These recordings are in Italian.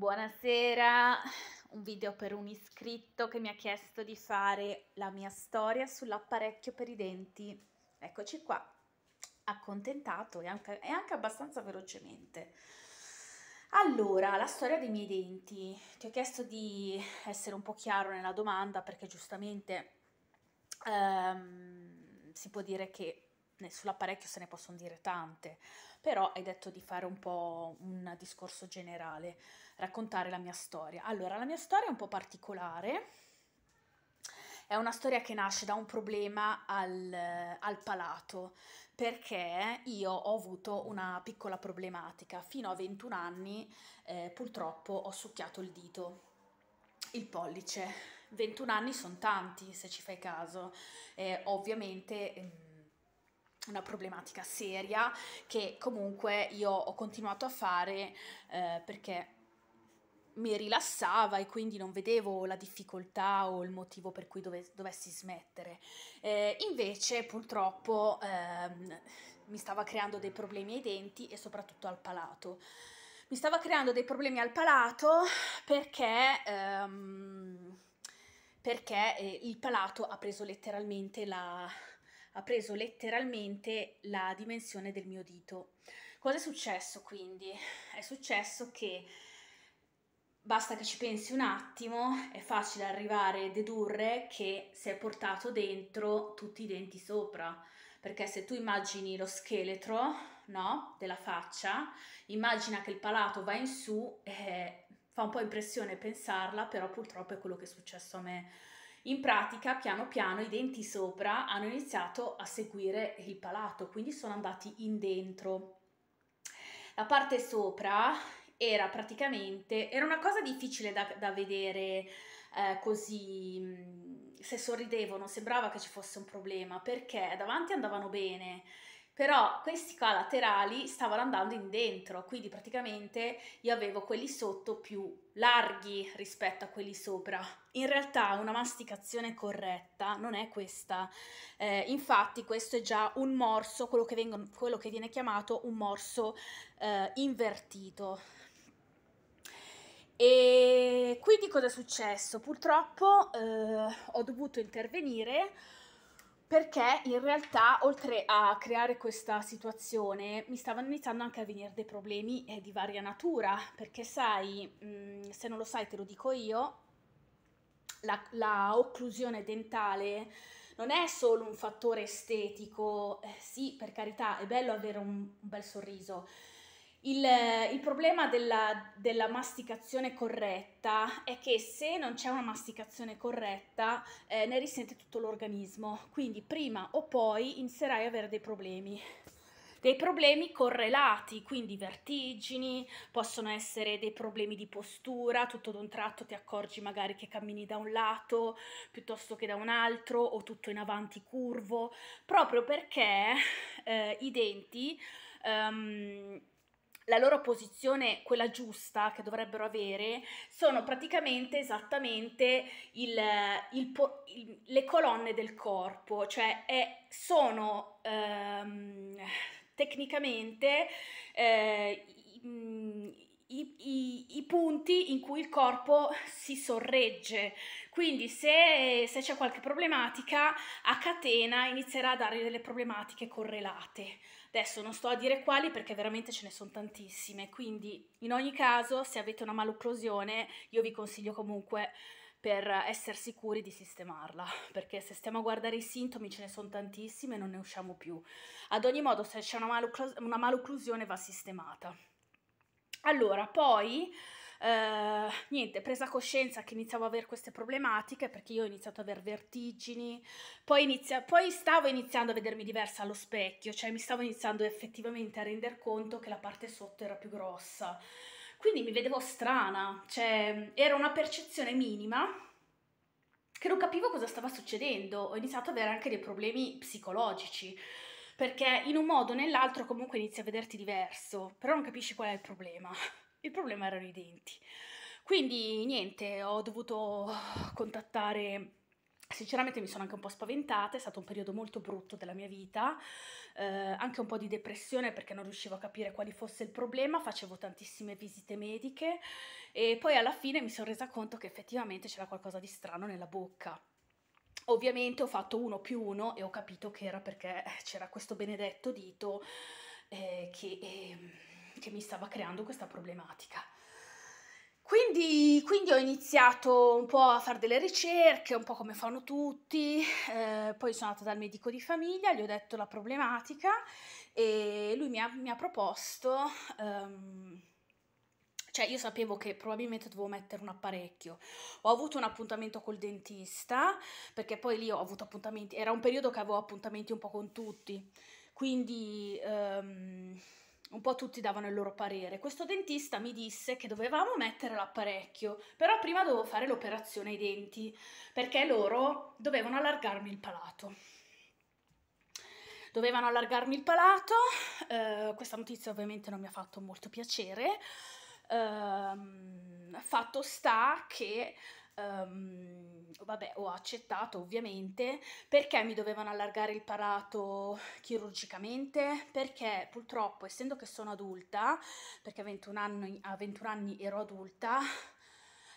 Buonasera, un video per un iscritto che mi ha chiesto di fare la mia storia sull'apparecchio per i denti. Eccoci qua, accontentato e anche, e anche abbastanza velocemente. Allora, la storia dei miei denti. Ti ho chiesto di essere un po' chiaro nella domanda perché giustamente ehm, si può dire che sull'apparecchio se ne possono dire tante, però hai detto di fare un po' un discorso generale, raccontare la mia storia. Allora, la mia storia è un po' particolare, è una storia che nasce da un problema al, al palato, perché io ho avuto una piccola problematica. Fino a 21 anni eh, purtroppo ho succhiato il dito il pollice. 21 anni sono tanti, se ci fai caso. Eh, ovviamente ehm, una problematica seria che comunque io ho continuato a fare eh, perché mi rilassava e quindi non vedevo la difficoltà o il motivo per cui dove, dovessi smettere. Eh, invece purtroppo ehm, mi stava creando dei problemi ai denti e soprattutto al palato. Mi stava creando dei problemi al palato perché, ehm, perché eh, il palato ha preso letteralmente la, ha preso letteralmente la dimensione del mio dito. Cosa è successo quindi? È successo che basta che ci pensi un attimo, è facile arrivare a dedurre che si è portato dentro tutti i denti sopra, perché se tu immagini lo scheletro, no, della faccia, immagina che il palato va in su, eh, fa un po' impressione pensarla, però purtroppo è quello che è successo a me in pratica, piano piano i denti sopra hanno iniziato a seguire il palato, quindi sono andati in dentro. La parte sopra era praticamente, era una cosa difficile da, da vedere eh, così, se sorridevano, sembrava che ci fosse un problema, perché davanti andavano bene, però questi qua laterali stavano andando in dentro, quindi praticamente io avevo quelli sotto più larghi rispetto a quelli sopra. In realtà una masticazione corretta non è questa, eh, infatti questo è già un morso, quello che, vengono, quello che viene chiamato un morso eh, invertito. E quindi cosa è successo? Purtroppo eh, ho dovuto intervenire perché in realtà oltre a creare questa situazione mi stavano iniziando anche a venire dei problemi eh, di varia natura, perché sai, mh, mm, se non lo sai te lo dico io, la, la occlusione dentale non è solo un fattore estetico, eh, sì per carità è bello avere un, un bel sorriso, il, il problema della, della, masticazione corretta è che se non c'è una masticazione corretta eh, ne risente tutto l'organismo, quindi prima o poi inizierai ad avere dei problemi dei problemi correlati, quindi vertigini, possono essere dei problemi di postura, tutto ad un tratto ti accorgi magari che cammini da un lato piuttosto che da un altro o tutto in avanti curvo, proprio perché eh, i denti um, la loro posizione, quella giusta che dovrebbero avere, sono praticamente esattamente il, il, il, le colonne del corpo, cioè è, sono ehm, tecnicamente eh, i, i, i, punti in cui il corpo si sorregge. Quindi se, se c'è qualche problematica, a catena inizierà a dare delle problematiche correlate. Adesso non sto a dire quali perché veramente ce ne sono tantissime, quindi in ogni caso se avete una malocclusione io vi consiglio comunque per essere sicuri di sistemarla, perché se stiamo a guardare i sintomi ce ne sono tantissime e non ne usciamo più. Ad ogni modo se c'è una, malocclusione va sistemata. Allora, poi eh, niente, presa coscienza che iniziavo ad avere queste problematiche perché io ho iniziato a avere vertigini, poi, inizia, poi stavo iniziando a vedermi diversa allo specchio, cioè mi stavo iniziando effettivamente a rendere conto che la parte sotto era più grossa. Quindi mi vedevo strana, cioè era una percezione minima che non capivo cosa stava succedendo. Ho iniziato ad avere anche dei problemi psicologici perché in un modo o nell'altro comunque inizi a vederti diverso, però non capisci qual è il problema. Il problema erano i denti. Quindi niente, ho dovuto contattare Sinceramente mi sono anche un po' spaventata, è stato un periodo molto brutto della mia vita, eh, anche un po' di depressione perché non riuscivo a capire quali fosse il problema, facevo tantissime visite mediche e poi alla fine mi sono resa conto che effettivamente c'era qualcosa di strano nella bocca. Ovviamente ho fatto uno più uno e ho capito che era perché c'era questo benedetto dito eh, che... Eh, che mi stava creando questa problematica. Quindi, quindi, ho iniziato un po' a fare delle ricerche, un po' come fanno tutti, eh, poi sono andata dal medico di famiglia, gli ho detto la problematica e lui mi ha, mi ha proposto, um, cioè io sapevo che probabilmente dovevo mettere un apparecchio, ho avuto un appuntamento col dentista perché poi lì ho avuto appuntamenti, era un periodo che avevo appuntamenti un po' con tutti, quindi... Um, un po' tutti davano il loro parere. Questo dentista mi disse che dovevamo mettere l'apparecchio, però prima dovevo fare l'operazione ai denti, perché loro dovevano allargarmi il palato. Dovevano allargarmi il palato, eh, questa notizia ovviamente non mi ha fatto molto piacere, eh, fatto sta che Um, vabbè, ho accettato ovviamente perché mi dovevano allargare il palato chirurgicamente, perché purtroppo, essendo che sono adulta, perché a 21 anni, a 21 anni ero adulta,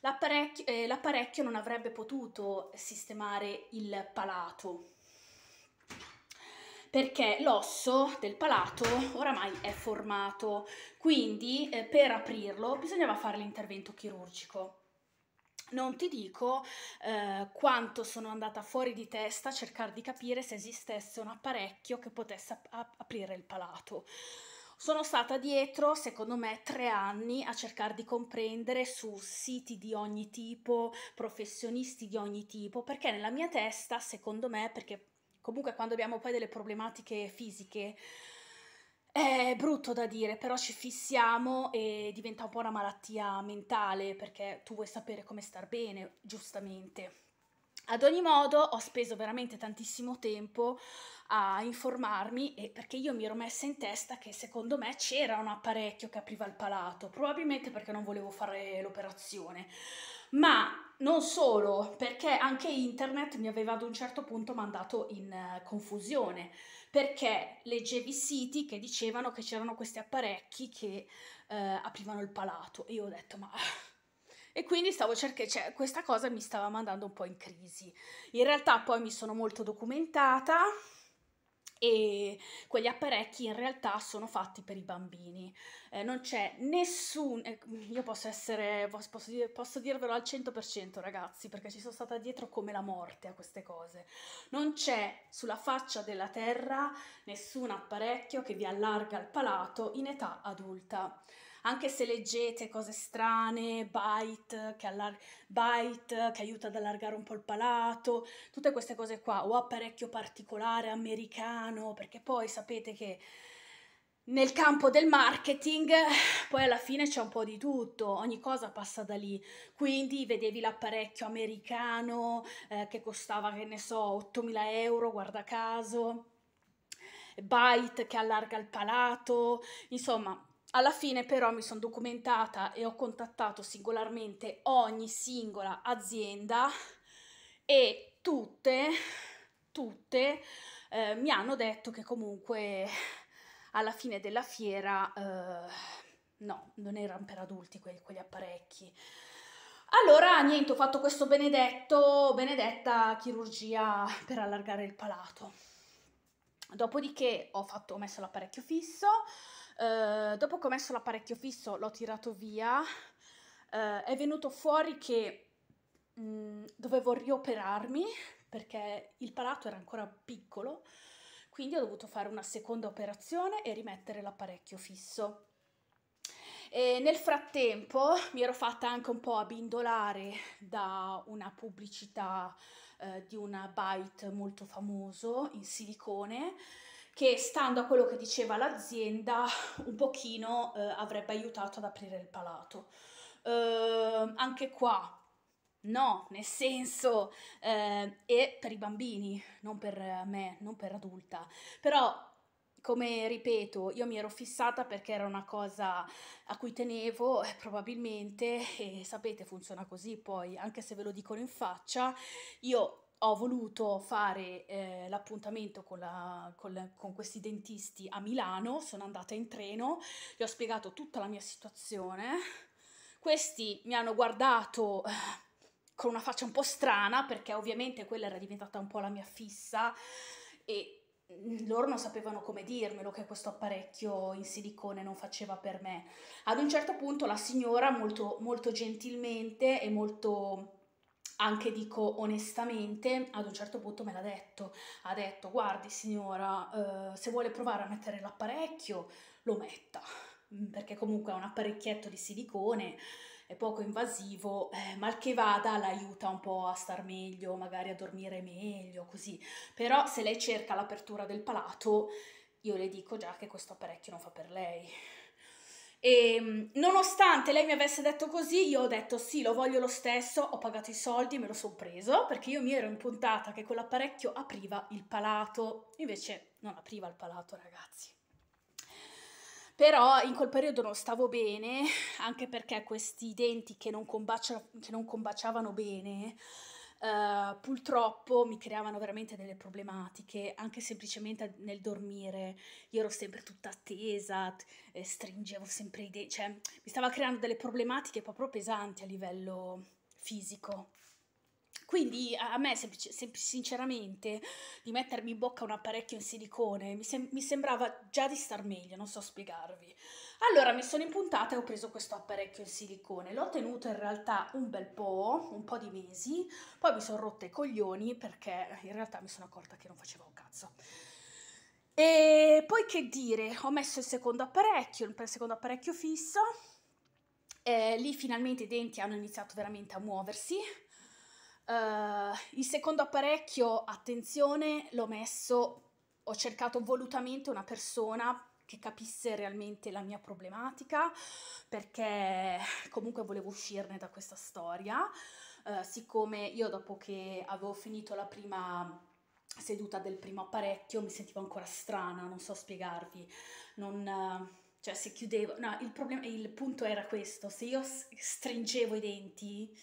l'apparecchio, eh, l'apparecchio non avrebbe potuto sistemare il palato perché l'osso del palato oramai è formato, quindi eh, per aprirlo bisognava fare l'intervento chirurgico. Non ti dico eh, quanto sono andata fuori di testa a cercare di capire se esistesse un apparecchio che potesse ap- ap- aprire il palato. Sono stata dietro, secondo me, tre anni a cercare di comprendere su siti di ogni tipo, professionisti di ogni tipo, perché nella mia testa, secondo me, perché comunque quando abbiamo poi delle problematiche fisiche è brutto da dire, però ci fissiamo e diventa un po' una malattia mentale perché tu vuoi sapere come star bene, giustamente. Ad ogni modo ho speso veramente tantissimo tempo a informarmi e perché io mi ero messa in testa che secondo me c'era un apparecchio che apriva il palato, probabilmente perché non volevo fare l'operazione. Ma non solo, perché anche internet mi aveva ad un certo punto mandato in eh, confusione perché leggevi siti che dicevano che c'erano questi apparecchi che eh, aprivano il palato e io ho detto ma... E quindi stavo cercando, cioè questa cosa mi stava mandando un po' in crisi. In realtà poi mi sono molto documentata, e quegli apparecchi in realtà sono fatti per i bambini. Eh, non c'è nessun... Eh, io posso essere... Posso, dire, posso dirvelo al 100% ragazzi, perché ci sono stata dietro come la morte a queste cose. Non c'è sulla faccia della terra nessun apparecchio che vi allarga il palato in età adulta anche se leggete cose strane, bite che, allar- bite che aiuta ad allargare un po' il palato, tutte queste cose qua, o apparecchio particolare americano, perché poi sapete che nel campo del marketing poi alla fine c'è un po' di tutto, ogni cosa passa da lì. Quindi vedevi l'apparecchio americano eh, che costava, che ne so, 8.000 euro, guarda caso, Byte che allarga il palato, insomma alla fine però mi sono documentata e ho contattato singolarmente ogni singola azienda e tutte, tutte eh, mi hanno detto che comunque alla fine della fiera eh, no, non erano per adulti quelli, quegli apparecchi. Allora, niente, ho fatto questo benedetto, benedetta chirurgia per allargare il palato. Dopodiché ho, fatto, ho messo l'apparecchio fisso, eh, dopo che ho messo l'apparecchio fisso l'ho tirato via, eh, è venuto fuori che mh, mm, dovevo rioperarmi perché il palato era ancora piccolo, quindi ho dovuto fare una seconda operazione e rimettere l'apparecchio fisso. E nel frattempo mi ero fatta anche un po' abbindolare da una pubblicità eh, di un Byte molto famoso in silicone che stando a quello che diceva l'azienda un pochino eh, avrebbe aiutato ad aprire il palato. Eh, anche qua No, nel senso, eh, è per i bambini, non per me, non per adulta. Però come ripeto, io mi ero fissata perché era una cosa a cui tenevo, eh, probabilmente, e sapete, funziona così poi, anche se ve lo dicono in faccia, io ho voluto fare eh, l'appuntamento con, la, con, la, con, questi dentisti a Milano, sono andata in treno, gli ho spiegato tutta la mia situazione, questi mi hanno guardato eh, con una faccia un po' strana perché ovviamente quella era diventata un po' la mia fissa e loro non sapevano come dirmelo che questo apparecchio in silicone non faceva per me. Ad un certo punto la signora molto, molto gentilmente e molto anche dico onestamente, ad un certo punto me l'ha detto, ha detto guardi signora, eh, se vuole provare a mettere l'apparecchio lo metta, mm, perché comunque è un apparecchietto di silicone, è poco invasivo, eh, mal che vada l'aiuta un po' a star meglio, magari a dormire meglio, così. Però se lei cerca l'apertura del palato, io le dico già che questo apparecchio non fa per lei. E ehm, nonostante lei mi avesse detto così, io ho detto sì, lo voglio lo stesso, ho pagato i soldi, me lo sono preso, perché io mi ero impuntata che quell'apparecchio apriva il palato, invece non apriva il palato, ragazzi. Però in quel periodo non stavo bene, anche perché questi denti che non, combacia, che non combaciavano bene, uh, purtroppo mi creavano veramente delle problematiche, anche semplicemente nel dormire. Io ero sempre tutta attesa, eh, stringevo sempre i denti, cioè mi stava creando delle problematiche proprio pesanti a livello fisico. Quindi a, me, semplice, semplice, sinceramente, di mettermi in bocca un apparecchio in silicone mi, sem mi, sembrava già di star meglio, non so spiegarvi. Allora mi sono impuntata e ho preso questo apparecchio in silicone. L'ho tenuto in realtà un bel po', un po' di mesi, poi mi sono rotta i coglioni perché in realtà mi sono accorta che non faceva un cazzo. E poi che dire, ho messo il secondo apparecchio, il secondo apparecchio fisso, eh, lì finalmente i denti hanno iniziato veramente a muoversi, Uh, il secondo apparecchio, attenzione, l'ho messo, ho cercato volutamente una persona che capisse realmente la mia problematica, perché comunque volevo uscirne da questa storia. Uh, siccome io dopo che avevo finito la prima seduta del primo apparecchio mi sentivo ancora strana, non so spiegarvi, non, eh, cioè se chiudevo, no, il, problema, il punto era questo, se io stringevo i denti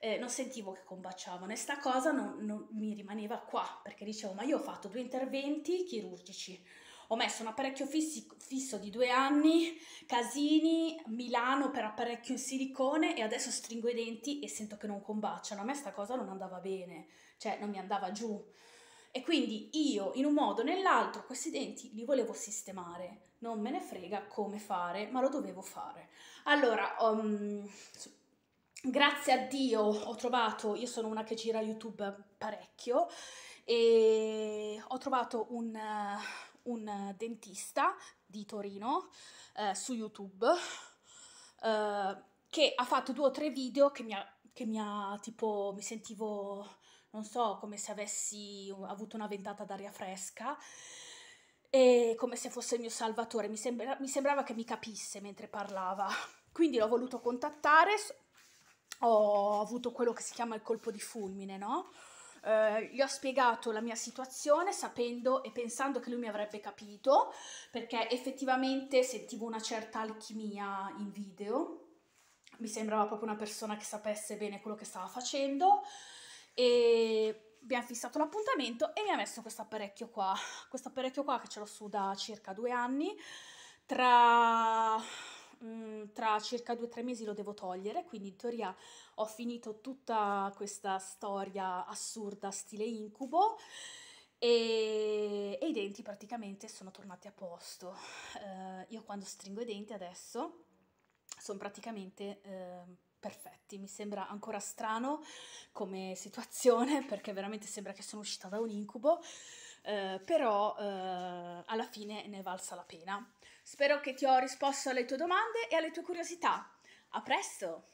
eh, non sentivo che combaciavano e sta cosa non, non mi rimaneva qua perché dicevo ma io ho fatto due interventi chirurgici, ho messo un apparecchio fissico, fisso di due anni, Casini, Milano per apparecchio in silicone e adesso stringo i denti e sento che non combaciano. A me sta cosa non andava bene, cioè non mi andava giù. E quindi io, in un modo o nell'altro, questi denti li volevo sistemare. Non me ne frega come fare, ma lo dovevo fare. Allora, um, grazie a Dio ho trovato, io sono una che gira YouTube parecchio, e ho trovato un, un dentista di Torino eh, su YouTube eh, che ha fatto due o tre video che mi ha, che mi ha tipo, mi sentivo, non so, come se avessi avuto una ventata d'aria fresca e come se fosse il mio salvatore, mi, sembra, mi sembrava che mi capisse mentre parlava. Quindi l'ho voluto contattare, ho avuto quello che si chiama il colpo di fulmine, no? Uh, gli ho spiegato la mia situazione sapendo e pensando che lui mi avrebbe capito perché effettivamente sentivo una certa alchimia in video, mi sembrava proprio una persona che sapesse bene quello che stava facendo e abbiamo fissato l'appuntamento e mi ha messo questo apparecchio qua, questo apparecchio qua che ce l'ho su da circa due anni tra mh, mm, tra circa due o tre mesi lo devo togliere, quindi in teoria ho finito tutta questa storia assurda stile incubo e, e i denti praticamente sono tornati a posto. Uh, io quando stringo i denti adesso sono praticamente... Uh, perfetti. Mi sembra ancora strano come situazione perché veramente sembra che sono uscita da un incubo, eh, però eh, alla fine ne è valsa la pena. Spero che ti ho risposto alle tue domande e alle tue curiosità. A presto!